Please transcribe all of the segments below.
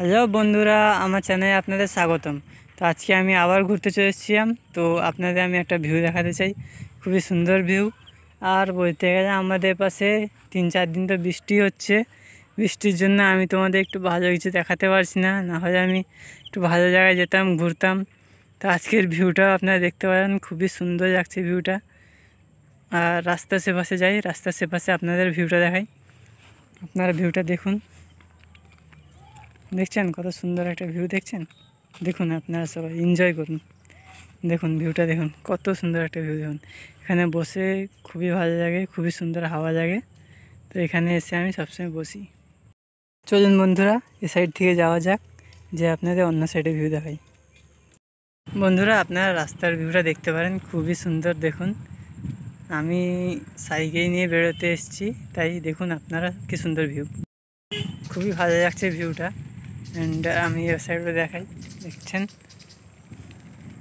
hello বন্ধুরা আমার চ্যানেলে আপনাদের স্বাগতম তো আজকে আমি আবার ঘুরতে চলে এসেছিলাম তো আপনাদের আমি একটা ভিউ দেখাতে চাই খুবই সুন্দর ভিউ আর বলতে গেলে আমাদের পাশে তিন চার দিন তো বৃষ্টি হচ্ছে বৃষ্টির জন্য আমি তোমাদের একটু ভালো কিছু দেখাতে পারছি না না হলে আমি একটু ভালো জায়গায় যেতাম ঘুরতাম তো আজকের ভিউটা আপনারা দেখতে পারেন খুবই সুন্দর লাগছে ভিউটা আর রাস্তার সেপাশে যাই রাস্তার সেপাশে আপনাদের ভিউটা দেখাই আপনারা ভিউটা দেখুন দেখছেন কত সুন্দর একটা ভিউ দেখছেন দেখুন আপনারা সবাই এনজয় করুন দেখুন ভিউটা দেখুন কত সুন্দর একটা ভিউ দেখুন এখানে বসে খুবই ভালো লাগে খুবই সুন্দর হাওয়া লাগে তো এখানে এসে আমি সবসময় বসি চলুন বন্ধুরা এ সাইড থেকে যাওয়া যাক যে আপনাদের অন্য সাইডে ভিউ দেখাই বন্ধুরা আপনারা রাস্তার ভিউটা দেখতে পারেন খুবই সুন্দর দেখুন আমি সাইকেল নিয়ে বেরোতে এসেছি তাই দেখুন আপনারা কি সুন্দর ভিউ খুবই ভালো লাগছে ভিউটা অ্যান্ড আমি এ সাইডে দেখাই দেখছেন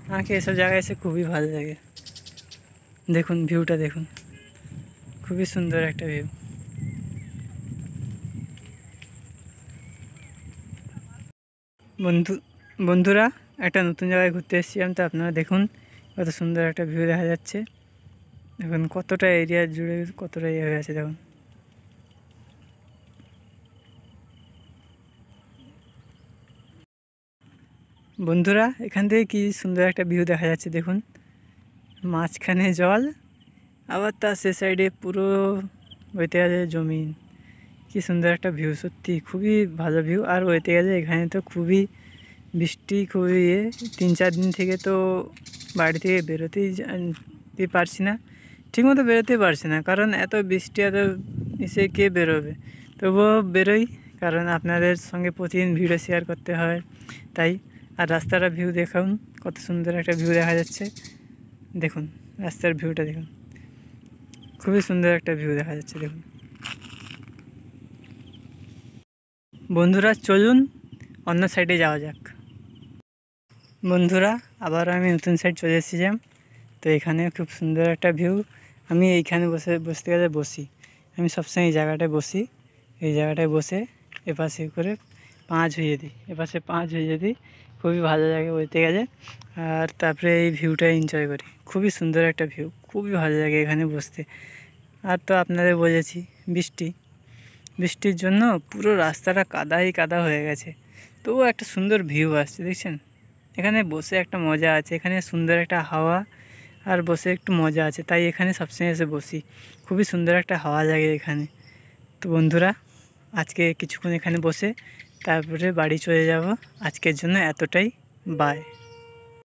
আমাকে এসব জায়গায় এসে খুবই ভালো লাগে দেখুন ভিউটা দেখুন খুবই সুন্দর একটা ভিউ বন্ধু বন্ধুরা একটা নতুন জায়গায় ঘুরতে এসেছিলাম তো আপনারা দেখুন কত সুন্দর একটা ভিউ দেখা যাচ্ছে দেখুন কতটা এরিয়া জুড়ে কতটা ইয়ে হয়ে আছে দেখুন বন্ধুরা এখান থেকে কি সুন্দর একটা ভিউ দেখা যাচ্ছে দেখুন মাঝখানে জল আবার তার সে সাইডে পুরো ওইতে আছে জমি কি সুন্দর একটা ভিউ সত্যি খুবই ভালো ভিউ আর ওইতে গেলে এখানে তো খুবই বৃষ্টি খুবই ইয়ে তিন চার দিন থেকে তো বাড়ি থেকে বেরোতেই পারছি না ঠিকমতো বেরোতে পারছি না কারণ এত বৃষ্টি এত এসে কে বেরোবে তবুও বেরোই কারণ আপনাদের সঙ্গে প্রতিদিন ভিডিও শেয়ার করতে হয় তাই আর রাস্তার ভিউ দেখুন কত সুন্দর একটা ভিউ দেখা যাচ্ছে দেখুন রাস্তার ভিউটা দেখুন খুবই সুন্দর একটা ভিউ দেখা যাচ্ছে দেখুন বন্ধুরা চলুন অন্য সাইডে যাওয়া যাক বন্ধুরা আবার আমি নতুন সাইড চলে এসেছিলাম তো এখানে খুব সুন্দর একটা ভিউ আমি এইখানে বসে বসতে গেলে বসি আমি সবসময় এই জায়গাটায় বসি এই জায়গাটায় বসে এপাশে করে পাঁচ হয়ে দিই এপাশে পাঁচ হয়ে দিই খুবই ভালো লাগে বলতে গেলে আর তারপরে এই ভিউটা এনজয় করি খুবই সুন্দর একটা ভিউ খুবই ভালো লাগে এখানে বসতে আর তো আপনাদের বলেছি বৃষ্টি বৃষ্টির জন্য পুরো রাস্তাটা কাদাই কাদা হয়ে গেছে তবুও একটা সুন্দর ভিউ আসছে দেখছেন এখানে বসে একটা মজা আছে এখানে সুন্দর একটা হাওয়া আর বসে একটু মজা আছে তাই এখানে সবসময় এসে বসি খুবই সুন্দর একটা হাওয়া লাগে এখানে তো বন্ধুরা আজকে কিছুক্ষণ এখানে বসে তারপরে বাড়ি চলে যাব আজকের জন্য এতটাই বাই